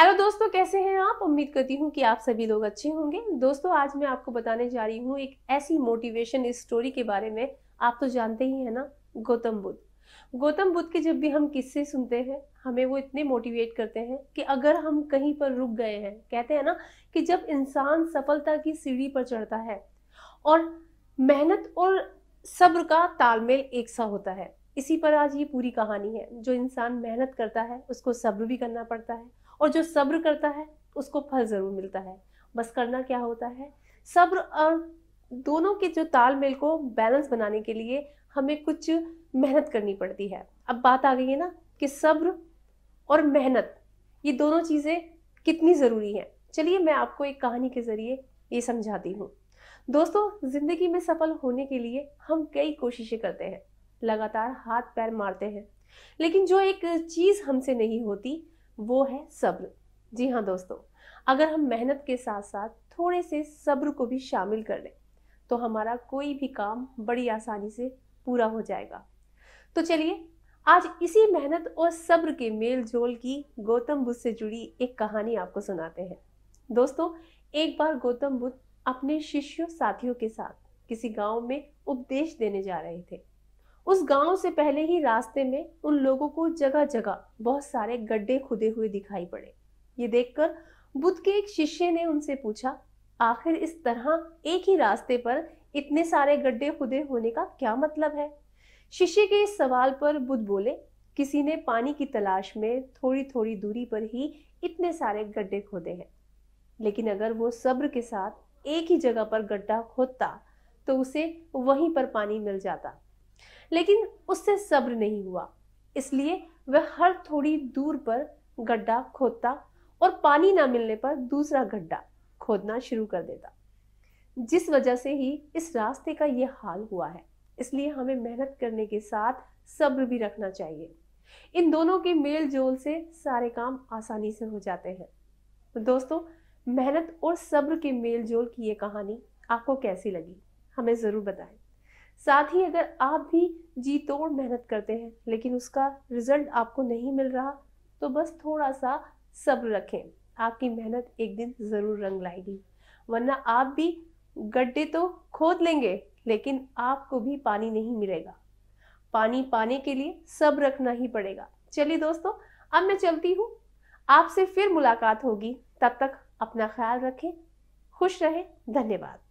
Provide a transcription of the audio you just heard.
hello दोस्तों कैसे हैं आप उम्मीद करती हूँ कि आप सभी लोग अच्छे होंगे दोस्तों आज मैं आपको बताने जा रही हूँ एक ऐसी मोटिवेशन स्टोरी के बारे में आप तो जानते ही है ना गौतम बुद्ध गौतम बुद्ध के जब भी हम किस्से सुनते हैं हमें वो इतने मोटिवेट करते हैं कि अगर हम कहीं पर रुक गए हैं कहते हैं ना कि जब इंसान सफलता की सीढ़ी पर चढ़ता है और मेहनत और सब्र का तालमेल एक सा होता है इसी पर आज ये पूरी कहानी है जो इंसान मेहनत करता है उसको सब्र भी करना पड़ता है और जो सब्र करता है उसको फल ज़रूर मिलता है बस करना क्या होता है सब्र और दोनों के जो तालमेल को बैलेंस बनाने के लिए हमें कुछ मेहनत करनी पड़ती है अब बात आ गई है ना कि सब्र और मेहनत ये दोनों चीज़ें कितनी ज़रूरी हैं चलिए मैं आपको एक कहानी के ज़रिए ये समझाती हूँ दोस्तों ज़िंदगी में सफल होने के लिए हम कई कोशिशें करते हैं लगातार हाथ पैर मारते हैं लेकिन जो एक चीज़ हमसे नहीं होती वो है सब्र जी हाँ दोस्तों अगर हम मेहनत के साथ साथ थोड़े से सब्र को भी शामिल कर लें तो हमारा कोई भी काम बड़ी आसानी से पूरा हो जाएगा तो चलिए आज इसी मेहनत और सब्र के मेल जोल की गौतम बुद्ध से जुड़ी एक कहानी आपको सुनाते हैं दोस्तों एक बार गौतम बुद्ध अपने शिष्यों साथियों के साथ किसी गांव में उपदेश देने जा रहे थे उस गांव से पहले ही रास्ते में उन लोगों को जगह जगह बहुत सारे गड्ढे खुदे हुए दिखाई पड़े ये देखकर बुद्ध के एक शिष्य ने उनसे पूछा आखिर इस तरह एक ही रास्ते पर इतने सारे गड्ढे खुदे होने का क्या मतलब है शिष्य के इस सवाल पर बुद्ध बोले किसी ने पानी की तलाश में थोड़ी थोड़ी दूरी पर ही इतने सारे गड्ढे खोदे हैं लेकिन अगर वो सब्र के साथ एक ही जगह पर गड्ढा खोदता तो उसे वहीं पर पानी मिल जाता लेकिन उससे सब्र नहीं हुआ इसलिए वह हर थोड़ी दूर पर गड्ढा खोदता और पानी ना मिलने पर दूसरा गड्ढा खोदना शुरू कर देता जिस वजह से ही इस रास्ते का यह हाल हुआ है इसलिए हमें मेहनत करने के साथ सब्र भी रखना चाहिए इन दोनों के मेल जोल से सारे काम आसानी से हो जाते हैं तो दोस्तों मेहनत और सब्र के मेल जोल की ये कहानी आपको कैसी लगी हमें ज़रूर बताएं साथ ही अगर आप भी जी तोड़ मेहनत करते हैं लेकिन उसका रिजल्ट आपको नहीं मिल रहा तो बस थोड़ा सा सब्र रखें आपकी मेहनत एक दिन ज़रूर रंग लाएगी वरना आप भी गड्ढे तो खोद लेंगे लेकिन आपको भी पानी नहीं मिलेगा पानी पाने के लिए सब रखना ही पड़ेगा चलिए दोस्तों अब मैं चलती हूँ आपसे फिर मुलाकात होगी तब तक अपना ख्याल रखें खुश रहें धन्यवाद